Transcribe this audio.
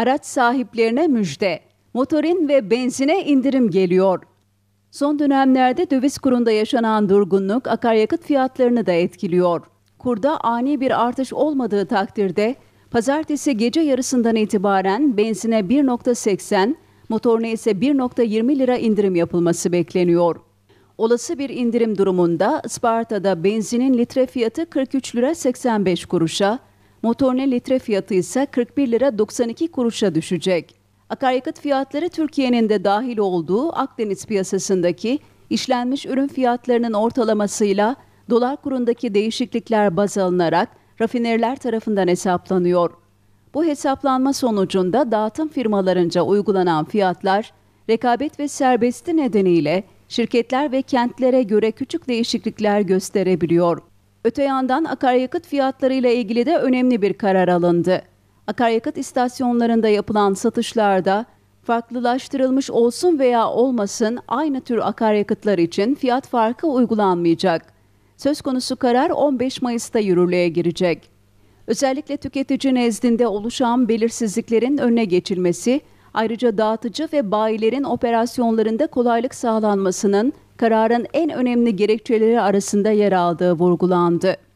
Araç sahiplerine müjde. Motorin ve benzine indirim geliyor. Son dönemlerde döviz kurunda yaşanan durgunluk akaryakıt fiyatlarını da etkiliyor. Kurda ani bir artış olmadığı takdirde pazartesi gece yarısından itibaren benzine 1.80, motoruna ise 1.20 lira indirim yapılması bekleniyor. Olası bir indirim durumunda Sparta'da benzinin litre fiyatı 43 lira 85 kuruşa, Motorine litre fiyatı ise 41 lira 92 kuruşa düşecek. Akaryakıt fiyatları Türkiye'nin de dahil olduğu Akdeniz piyasasındaki işlenmiş ürün fiyatlarının ortalamasıyla dolar kurundaki değişiklikler baz alınarak rafineriler tarafından hesaplanıyor. Bu hesaplanma sonucunda dağıtım firmalarınca uygulanan fiyatlar rekabet ve serbesti nedeniyle şirketler ve kentlere göre küçük değişiklikler gösterebiliyor. Öte yandan akaryakıt fiyatlarıyla ilgili de önemli bir karar alındı. Akaryakıt istasyonlarında yapılan satışlarda farklılaştırılmış olsun veya olmasın aynı tür akaryakıtlar için fiyat farkı uygulanmayacak. Söz konusu karar 15 Mayıs'ta yürürlüğe girecek. Özellikle tüketici nezdinde oluşan belirsizliklerin önüne geçilmesi, ayrıca dağıtıcı ve bayilerin operasyonlarında kolaylık sağlanmasının kararın en önemli gerekçeleri arasında yer aldığı vurgulandı.